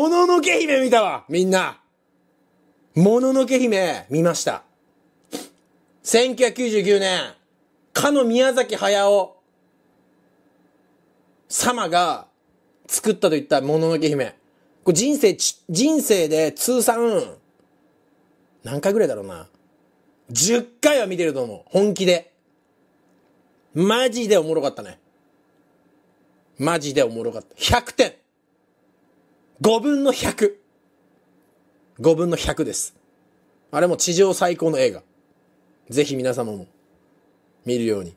もののけ姫見たわみんなもののけ姫見ました。1999年、かの宮崎駿様が作ったといったもののけ姫。これ人生、人生で通算、何回ぐらいだろうな。10回は見てると思う。本気で。マジでおもろかったね。マジでおもろかった。100点5分の100。5分の100です。あれも地上最高の映画。ぜひ皆様も見るように。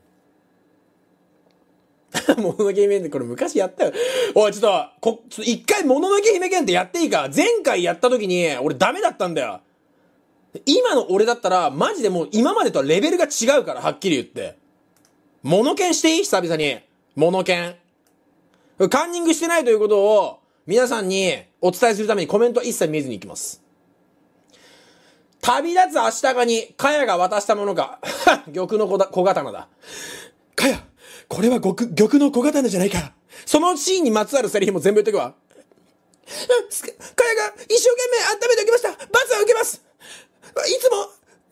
もののけ姫ってこれ昔やったよ。おい、ちょっと、こ、ちょっと一回もののけ姫検てやっていいか前回やった時に俺ダメだったんだよ。今の俺だったらマジでもう今までとはレベルが違うから、はっきり言って。ものけんしていい久々に。ものけん。カンニングしてないということを皆さんにお伝えするためにコメントは一切見ずに行きます。旅立つ明日かに、かやが渡したものか。玉の小刀だ。かや、これは玉の小刀じゃないか。そのシーンにまつわるセリフも全部言っとくわ。か やが一生懸命温めておきました。罰は受けます。いつも、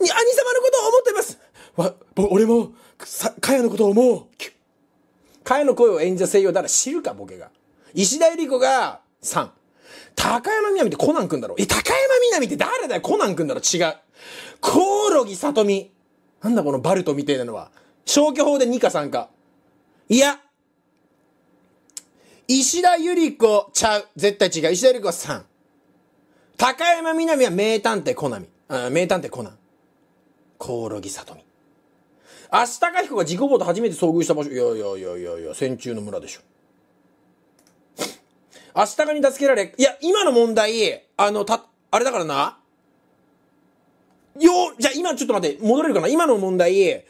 に兄様のことを思っています。わ、ぼ、俺も、さ、かやのことを思う。かやの声を演じた声優だら知るか、ボケが。石田ゆり子が、三。高山みなみってコナンくんだろえ、高山みなみって誰だよコナンくんだろ違う。コオロギさとみ。なんだこのバルトみたいなのは。消去法で2か3か。いや。石田ゆり子ちゃう。絶対違う。石田ゆり子は3。高山みなみは名探偵コナミ。あ名探偵コナン。コオロギさとみ。明日か彦が自己ボート初めて遭遇した場所。いやいやいやいやいや、戦中の村でしょ。明日がに助けられ。いや、今の問題、あの、た、あれだからな。よ、じゃあ今ちょっと待って、戻れるかな今の問題、引っ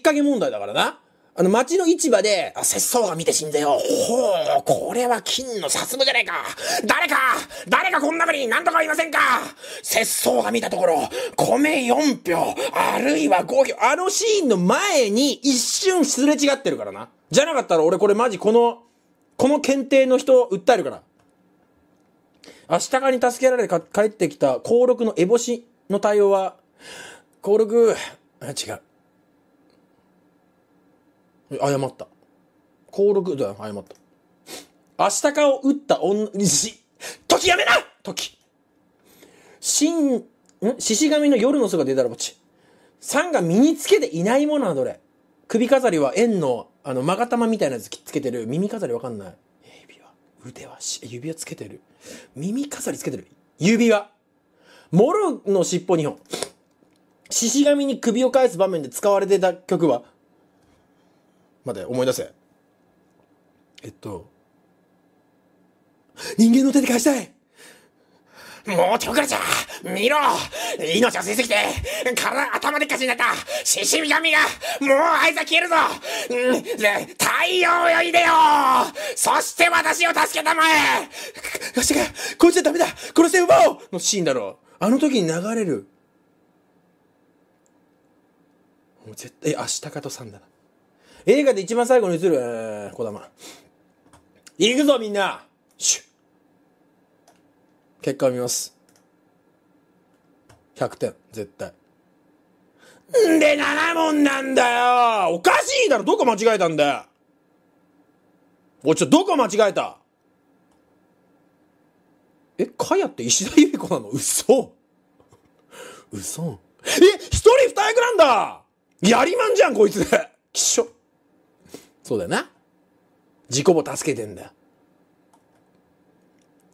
掛け問題だからな。あの、町の市場で、あ、節操が見て死んだよ。ほう、これは金の殺むじゃねえか。誰か、誰かこんな中に何とかいませんか。節操が見たところ、米4票、あるいは5票。あのシーンの前に一瞬すれ違ってるからな。じゃなかったら俺これマジこの、この検定の人を訴えるから。明日かに助けられか帰ってきた高禄の烏帽子の対応は、高禄、違う。謝った。高禄、だ、謝った。明日かを撃った女、し、時やめな時。しん、んしし神の夜の巣が出たらぼち。さんが身につけていないものはどれ首飾りは円の、あの、まがたまみたいなやつつけてる。耳飾りわかんない。指輪。腕はし、指輪つけてる。耳飾りつけてる。指輪。モロの尻尾2本。獅子神に首を返す場面で使われてた曲は待て、思い出せ。えっと、人間の手で返したいもう手遅れじゃ見ろ命を吸いすぎて、体頭でっかちになった、獅子神が、もうあいつは消えるぞ、うん、太陽よいでよそして私を助けたまえよしが、こいつはダメだ殺せ奪おうのシーンだろう。あの時に流れる。もう絶対、あ、したかとさんだな。映画で一番最後に映る、えー、小玉。行くぞみんなシュッ結果を見ます。100点、絶対。んで7問なんだよおかしいだろどこ間違えたんだよおい、ちょ、どこ間違えたえ、かやって石田ゆり子なの嘘嘘え、一人二役なんだやりまんじゃん、こいつ。きっしょ。そうだよな。自己も助けてんだよ。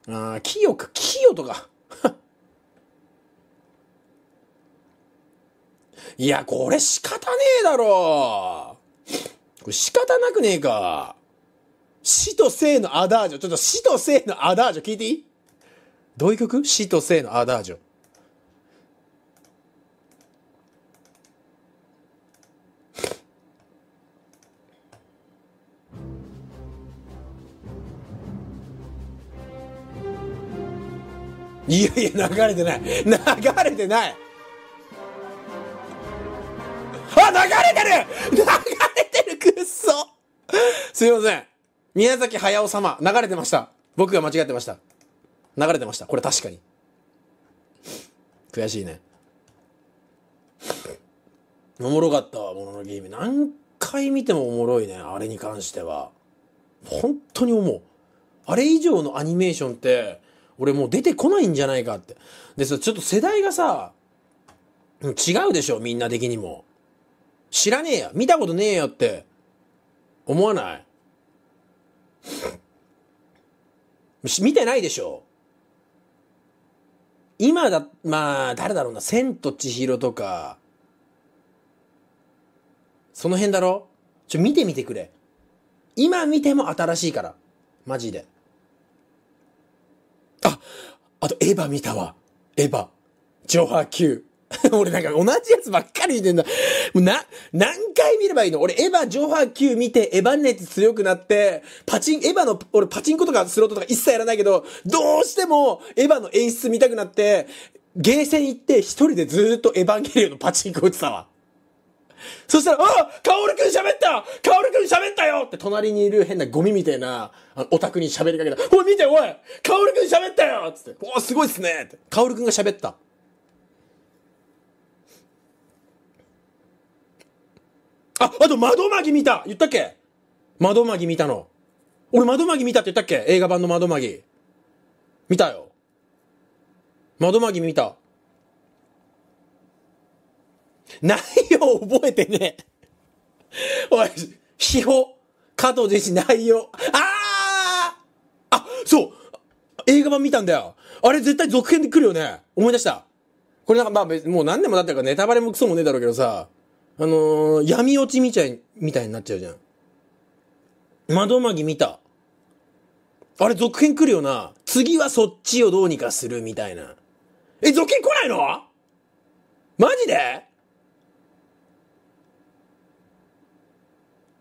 ああ、清か、清とか。いや、これ仕方ねえだろこれ仕方なくねえか。死と生のアダージョ。ちょっと死と生のアダージョ聞いていいどういう曲死と生のアダージョ。いやいや流れてない流れてないあ流れてる流れてるくっそすいません宮崎駿様流れてました僕が間違ってました流れてましたこれ確かに悔しいねおもろかったわ、もののゲーム。何回見てもおもろいね、あれに関しては。本当に思う。あれ以上のアニメーションって、俺もう出てこないんじゃないかって。でさ、ちょっと世代がさ、違うでしょ、みんな的にも。知らねえや、見たことねえよって、思わない見てないでしょ今だ、まあ、誰だろうな、千と千尋とか、その辺だろちょ、見てみてくれ。今見ても新しいから。マジで。あと、エヴァ見たわ。エヴァ。ジョハ Q。俺なんか同じやつばっかり見てんだ。もうな、何回見ればいいの俺エヴァ、ジョハ Q 見て、エヴァ熱強くなって、パチン、エヴァの、俺パチンコとかスロットとか一切やらないけど、どうしてもエヴァの演出見たくなって、ゲーセン行って一人でずっとエヴァンゲリオンのパチンコ打ってたわ。そしたら、あカオルくん喋ったカオルくん喋ったよって隣にいる変なゴミみたいな、あの、オタクに喋りかけた。おい見ておいカオルくん喋ったよつって、おすごいっすねって。カオルくんが喋った。あ、あと窓マギ見た言ったっけ窓マギ見たの。俺窓マギ見たって言ったっけ映画版の窓マギ。見たよ。窓マギ見た。内容覚えてねおい、秘宝、加藤仁志内容。あああ、そう映画版見たんだよ。あれ絶対続編で来るよね。思い出した。これなんかまあ、もう何年も経ってるからネタバレもクソもねえだろうけどさ、あのー、闇落ちみたい、みたいになっちゃうじゃん。窓まぎ見た。あれ続編来るよな。次はそっちをどうにかするみたいな。え、続編来ないのマジで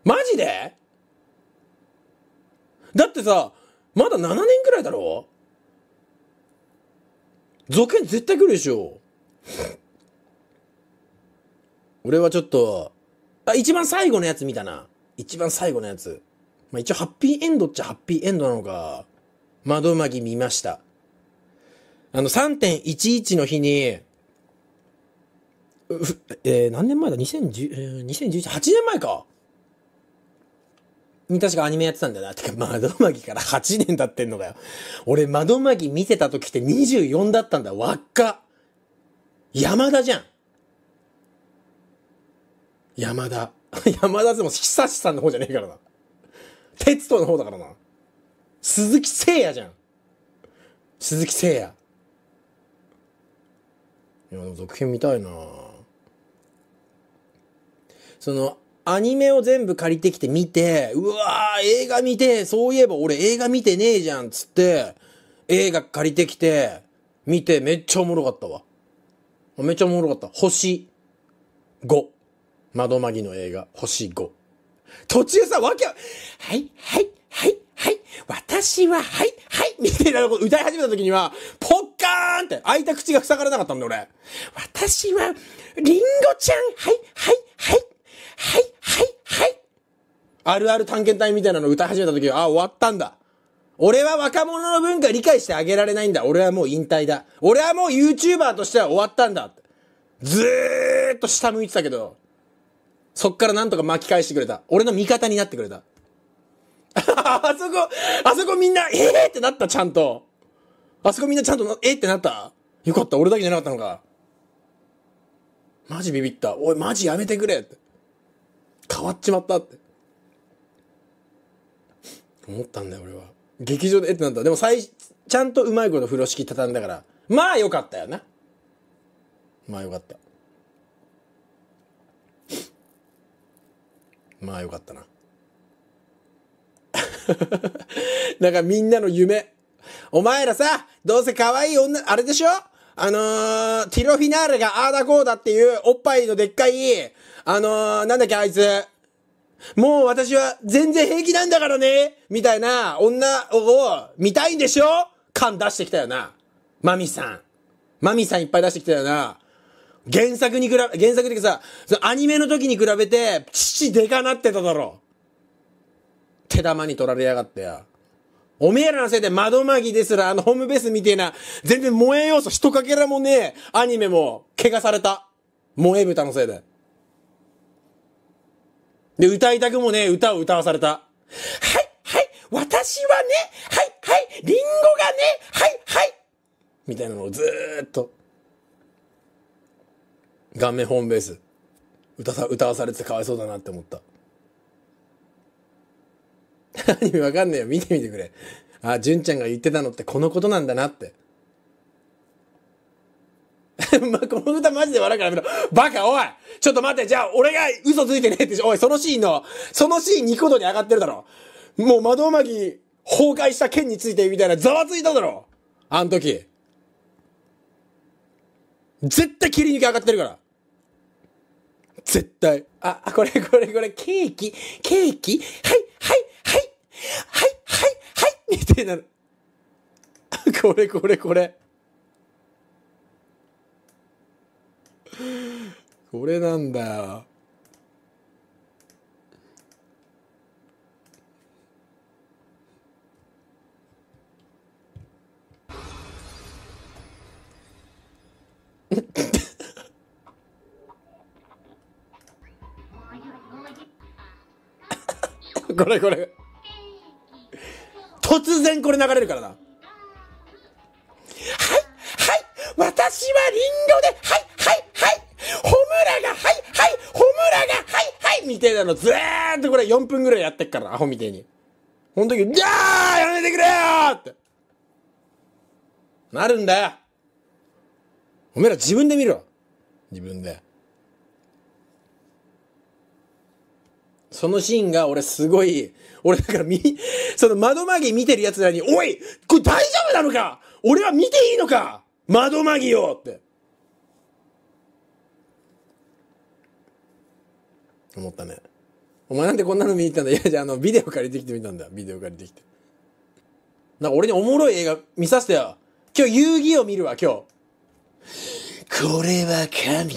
マジでだってさ、まだ7年くらいだろ続編絶対来るでしょ俺はちょっと、あ、一番最後のやつ見たな。一番最後のやつ。まあ、一応ハッピーエンドっちゃハッピーエンドなのか。窓まぎ見ました。あの、3.11の日に、えー、何年前だ ?2010、えー、2011、8年前か。に確かアニメやってたんだよな。てか、窓マギから8年経ってんのかよ。俺、窓マギ見てた時って24だったんだ。わっか。山田じゃん。山田。山田でも久志さんの方じゃねえからな。鉄道の方だからな。鈴木誠也じゃん。鈴木誠也。いや、でも続編見たいなその、アニメを全部借りてきて見て、うわー、映画見て、そういえば俺映画見てねえじゃん、つって、映画借りてきて、見て、めっちゃおもろかったわ。めっちゃおもろかった。星5。窓紛の映画、星5。途中さ、わけは、はい、はい、はい、はい、私は、はい、はい、みたいなこと歌い始めた時には、ポッカーンって開いた口が塞がれなかったんだ俺。私は、りんごちゃん、はい、はい、はい、はいはいはいあるある探検隊みたいなの歌い始めた時は、あ、終わったんだ。俺は若者の文化理解してあげられないんだ。俺はもう引退だ。俺はもう YouTuber としては終わったんだ。ずーっと下向いてたけど、そっからなんとか巻き返してくれた。俺の味方になってくれた。あそこ、あそこみんな、ええー、ってなった、ちゃんと。あそこみんなちゃんと、えー、ってなったよかった、俺だけじゃなかったのか。マジビビった。おい、マジやめてくれ変わっちまったって。思ったんだよ、俺は。劇場で、えってなった。でも、最、ちゃんとうまいこと風呂敷畳んだから、まあよかったよな。まあよかった。まあよかったな。なんかみんなの夢。お前らさ、どうせ可愛い女、あれでしょあのー、ティロフィナーレがああだこうだっていうおっぱいのでっかい、あのー、なんだっけあいつ。もう私は全然平気なんだからねみたいな女を見たいんでしょ感出してきたよな。マミさん。マミさんいっぱい出してきたよな。原作に比べ、原作でさ、そのアニメの時に比べて、父でかなってただろ。手玉に取られやがってよ。おめえらのせいで窓まぎですら、あのホームベースみてえな、全然萌え要素一かけらもねえ、アニメも、怪我された。萌え豚のせいで。で、歌いたくもねえ歌を歌わされた。はい、はい、私はね、はい、はい、リンゴがね、はい、はい、みたいなのをずーっと、顔面ホームベース、歌さ、歌わされてかわいそうだなって思った。何 わかんねえよ。見てみてくれ。あ、純ちゃんが言ってたのってこのことなんだなって。まこの歌マジで笑うからやめろ。バカ、おいちょっと待って、じゃあ、俺が嘘ついてねえって、おい、そのシーンの、そのシーン2個度に上がってるだろ。もう窓巻き崩壊した件についてみたいなざわついただろ。あの時。絶対切り抜き上がってるから。絶対。あ、これこれこれ、ケーキケーキはい、はい、はい、はいみたいな。これ、これ、これ。これなんだよ。これこれ。突然これ流れるからな。はいはい私はリンゴではいはいはいホムラがはいはいホムラがはいはいみたいなのずーっとこれ4分ぐらいやってっからアホみたいに。ほんとに、じゃあやめてくれよってなるんだよおめえら自分で見ろ自分で。そのシーンが俺すごい、俺だからみ、その窓マギ見てる奴らに、おいこれ大丈夫なのか俺は見ていいのか窓マギよって。思ったね。お前なんでこんなの見に行ったんだいや、じゃあ、あの、ビデオ借りてきてみたんだ。ビデオ借りてきて。なんか俺におもろい映画見させてよ。今日遊戯を見るわ、今日。これは神。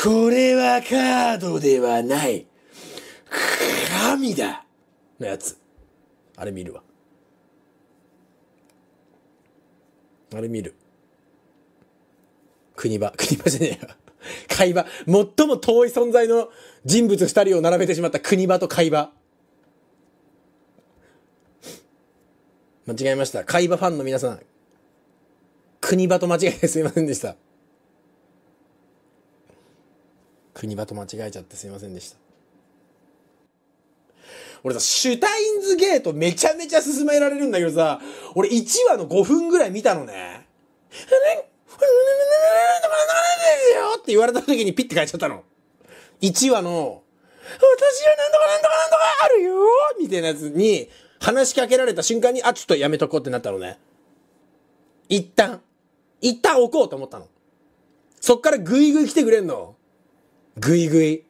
これはカードではない。神だのやつ。あれ見るわ。あれ見る。国場、国場じゃねえよ。会話。最も遠い存在の人物二人を並べてしまった国場と会話。間違えました。会話ファンの皆さん。国場と間違えてすいませんでした。国場と間違えちゃってすいませんでした。俺さ、シュタインズゲートめちゃめちゃ進められるんだけどさ、俺1話の5分ぐらい見たのね。って言われた時にピッて書いちゃったの。1話の、私はなんとかなんとかなんとかあるよみたいなやつに話しかけられた瞬間に、あ、ちょっとやめとこうってなったのね。一旦。一旦置こうと思ったの。そっからぐいぐい来てくれんの。ぐいぐい。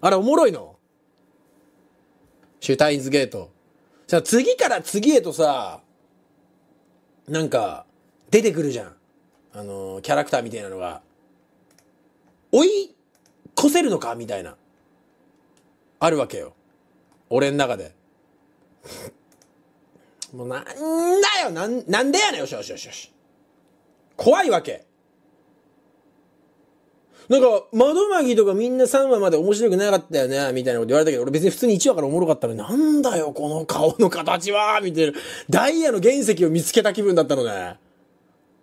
あれおもろいのシュタインズゲート。さ、次から次へとさ、なんか、出てくるじゃん。あのー、キャラクターみたいなのが。追い越せるのかみたいな。あるわけよ。俺ん中で。もうなんだよなん、なんでやねんよしよしよしよし。怖いわけ。なんか、窓巻きとかみんな3話まで面白くなかったよね、みたいなこと言われたけど、俺別に普通に1話からおもろかったのに、なんだよ、この顔の形はみたいな。ダイヤの原石を見つけた気分だったのね。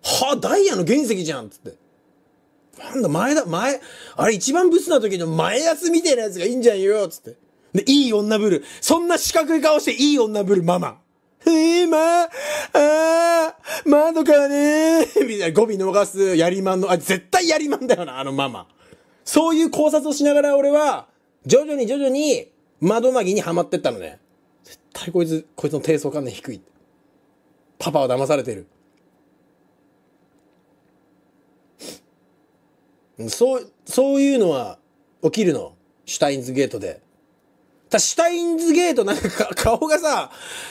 はダイヤの原石じゃんつって。なんだ、前だ、前、あれ一番ブスな時の前安みたいなやつがいいんじゃんよつって。で、いい女ぶる。そんな四角い顔していい女ぶるママ。今、ああ、窓からね みたいな語尾逃す、やりまんの、あ、絶対やりまんだよな、あのママ。そういう考察をしながら俺は、徐々に徐々に、窓まぎにはまってったのね。絶対こいつ、こいつの低層観念低い。パパは騙されてる。そう、そういうのは起きるの。シュタインズゲートで。だシュタインズゲートなんか 顔がさ、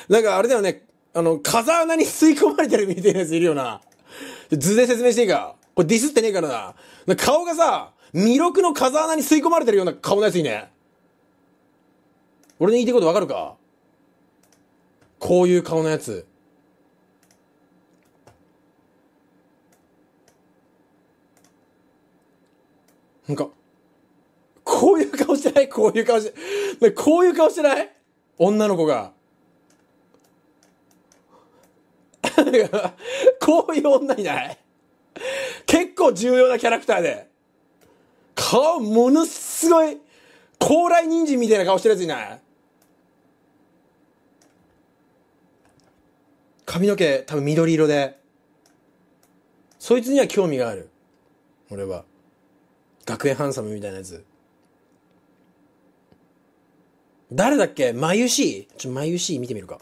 なんかあれだよね、あの、風穴に吸い込まれてるみたいなやついるよな。図で説明していいか。これディスってねえからな。な顔がさ、魅力の風穴に吸い込まれてるような顔のやついいね。俺の言いたいことわかるかこういう顔のやつ。なんか、こういう顔してないこういう顔して、こういう顔してない女の子が。こういう女いない結構重要なキャラクターで。顔、ものすごい、高麗人参みたいな顔してるやついない髪の毛、多分緑色で。そいつには興味がある。俺は。学園ハンサムみたいなやつ。誰だっけマユシーちょ、マユシー見てみるか。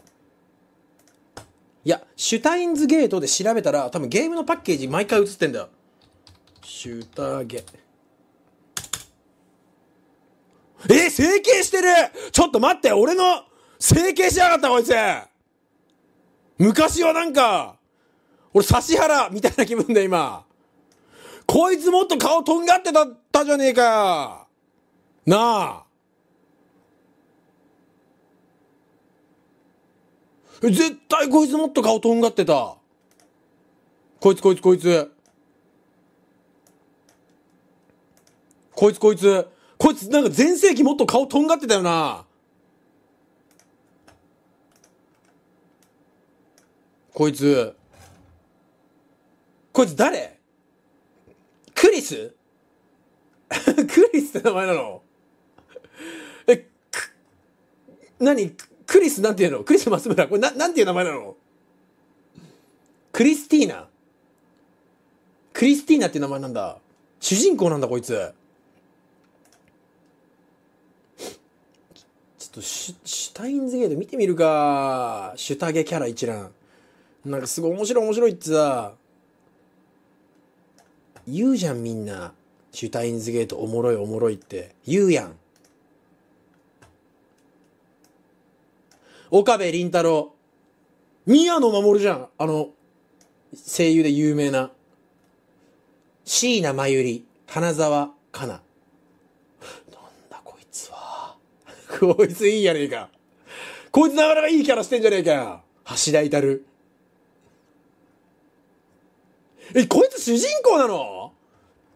いや、シュタインズゲートで調べたら、多分ゲームのパッケージ毎回映ってんだよ。シュタゲ。え整形してるちょっと待って俺の整形しやがったこいつ昔はなんか、俺指原みたいな気分で今。こいつもっと顔とんがってた、たじゃねえかなあ絶対こいつもっと顔とんがってた。こいつこいつこいつ。こいつこいつ。こいつなんか全盛期もっと顔とんがってたよな。こいつ。こいつ誰クリス クリスって名前なのえ、く、何クリスなんていうのクリス松村これな、なんていう名前なのクリスティーナ。クリスティーナって名前なんだ。主人公なんだ、こいつ。ちょっとシュ、シュタインズゲート見てみるか。シュタゲキャラ一覧。なんかすごい面白い面白いってさ。言うじゃんみんな。シュタインズゲートおもろいおもろいって。言うやん。岡部倫太郎。宮野守じゃん。あの、声優で有名な。椎名真由里、花沢香菜。なんだこいつは。こいついいやねえか。こいつなかなかいいキャラしてんじゃねえかよ。橋田至る。え、こいつ主人公なの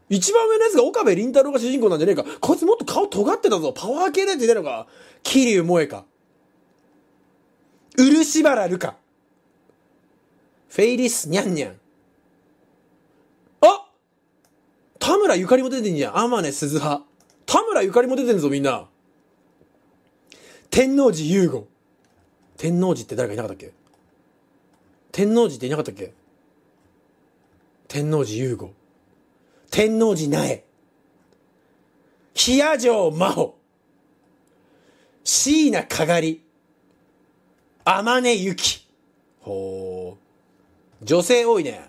一番上のやつが岡部倫太郎が主人公なんじゃねえか。こいつもっと顔尖ってたぞ。パワー系のやついたのか。桐生萌えか。漆原ルカ。フェイリス・ニャンニャン。あ田村ゆかりも出てんじゃん。天音鈴葉。田村ゆかりも出てんぞ、みんな。天王寺優吾。天王寺って誰かいなかったっけ天王寺っていなかったっけ天王寺優吾。天王寺苗。冷城真帆。椎名かがり。あまねゆき。ほう。女性多いね。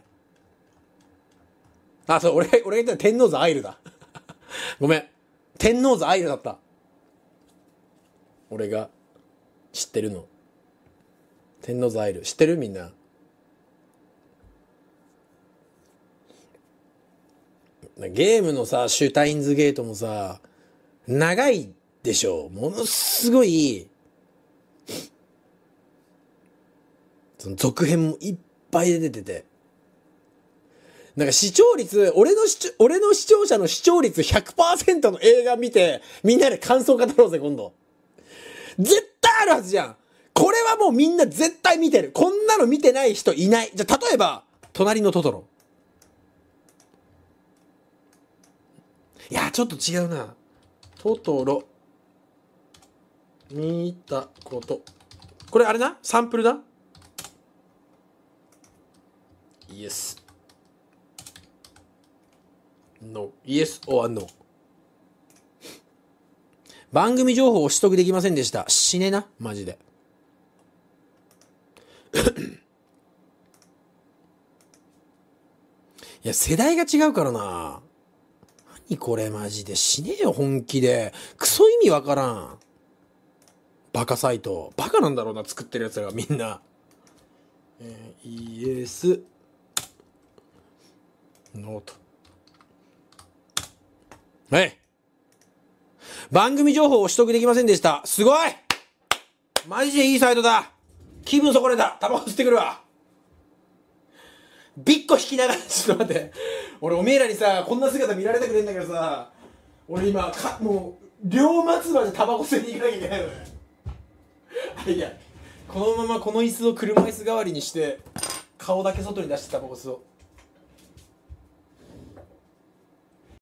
あ、そう、俺、俺が言ったら天王座アイルだ。ごめん。天王座アイルだった。俺が知ってるの。天王座アイル。知ってるみんな。ゲームのさ、シュタインズゲートもさ、長いでしょ。ものすごい、その続編もいっぱい出てて。なんか視聴率、俺の視聴、俺の視聴者の視聴率100%の映画見て、みんなで感想語ろうぜ、今度。絶対あるはずじゃんこれはもうみんな絶対見てる。こんなの見てない人いない。じゃ、例えば、隣のトトロ。いや、ちょっと違うな。トトロ。見たこと。これあれなサンプルだ yes no yes or no 番組情報を取得できませんでした死ねなマジで いや世代が違うからな何これマジで死ねよ本気でクソ意味わからんバカサイトバカなんだろうな作ってるやつらがみんなえー、イエスノート。はい。番組情報を取得できませんでした。すごいマジでいいサイトだ気分損ねたタバコ吸ってくるわビッコ引きながら、ちょっと待って。俺、おめえらにさ、こんな姿見られたくねえんだけどさ、俺今、か、もう、両松葉でタバコ吸いに行かなきゃいけないのよ。いや、このままこの椅子を車椅子代わりにして、顔だけ外に出してタバコ吸おう。